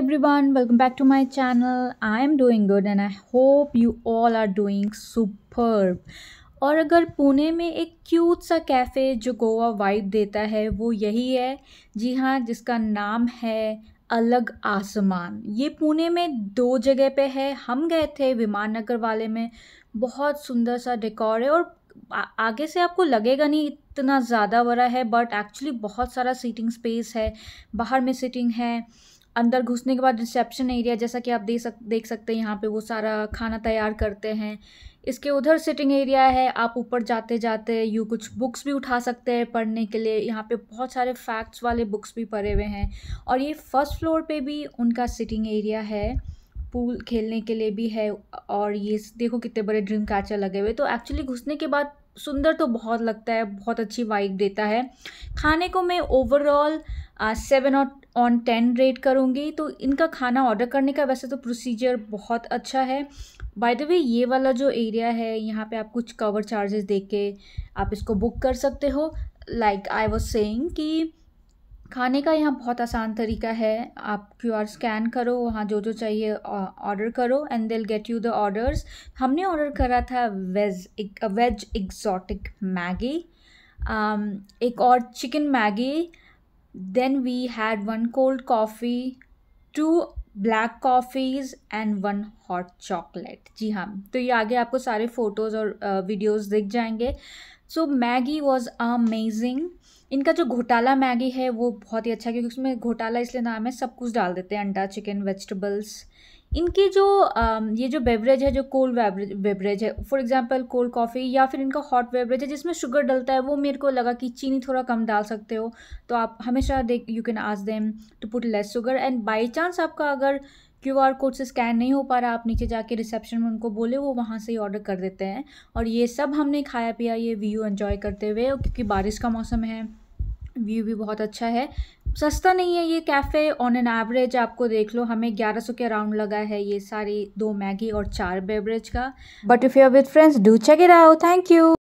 everyone welcome back to my channel i am doing good and i hope you all are doing superb और अगर पुणे में एक cute सा cafe जो Goa vibe देता है वो यही है जी हाँ जिसका नाम है अलग आसमान ये पुणे में दो जगह पे है हम गए थे विमान नगर वाले में बहुत सुंदर सा डेकोर है और आगे से आपको लगेगा नहीं इतना ज़्यादा बड़ा है बट एक्चुअली बहुत सारा सीटिंग स्पेस है बाहर में सीटिंग है अंदर घुसने के बाद रिसेप्शन एरिया जैसा कि आप देख सक देख सकते हैं यहाँ पे वो सारा खाना तैयार करते हैं इसके उधर सिटिंग एरिया है आप ऊपर जाते जाते यू कुछ बुक्स भी उठा सकते हैं पढ़ने के लिए यहाँ पे बहुत सारे फैक्ट्स वाले बुक्स भी पड़े हुए हैं और ये फर्स्ट फ्लोर पे भी उनका सिटिंग एरिया है पूल खेलने के लिए भी है और ये देखो कितने बड़े ड्रीम कैचर लगे हुए तो एक्चुअली घुसने के बाद सुंदर तो बहुत लगता है बहुत अच्छी वाइब देता है खाने को मैं ओवरऑल सेवन और ऑन टेन रेट करूँगी तो इनका खाना ऑर्डर करने का वैसे तो प्रोसीजर बहुत अच्छा है बाय द वे ये वाला जो एरिया है यहाँ पे आप कुछ कवर चार्जेस दे के आप इसको बुक कर सकते हो लाइक आई वॉज सेइंग कि खाने का यहाँ बहुत आसान तरीका है आप क्यू आर स्कैन करो वहाँ जो जो चाहिए ऑर्डर करो एंड दिल गेट यू द ऑर्डर्स हमने ऑर्डर करा था वेज एक वेज एग्जॉटिक मैगी एक और chicken Maggi then we had one cold coffee to black coffees and one hot chocolate जी हाँ तो ये आगे आपको सारे फ़ोटोज़ और वीडियोस दिख जाएंगे सो मैगी वॉज अमेजिंग इनका जो घोटाला मैगी है वो बहुत ही अच्छा क्योंकि उसमें घोटाला इसलिए नाम है सब कुछ डाल देते हैं अंडा चिकन वेजिटेबल्स इनके जो ये जो बेवरेज है जो कोल्ड बेवरेज है फॉर एग्जांपल कोल्ड कॉफ़ी या फिर इनका हॉट बेवरेज है जिसमें शुगर डलता है वो मेरे को लगा कि चीनी थोड़ा कम डाल सकते हो तो आप हमेशा देख you can ask them to put less sugar and by chance आपका अगर क्यू आर कोड से स्कैन नहीं हो पा रहा आप नीचे जाके रिसेप्शन में उनको बोले वो वहाँ से ही ऑर्डर कर देते हैं और ये सब हमने खाया पिया ये व्यू एंजॉय करते हुए क्योंकि बारिश का मौसम है व्यू भी बहुत अच्छा है सस्ता नहीं है ये कैफ़े ऑन एन एवरेज आपको देख लो हमें 1100 के अराउंड लगा है ये सारी दो मैगी और चार बेवरेज का but if you are with friends do check it out thank you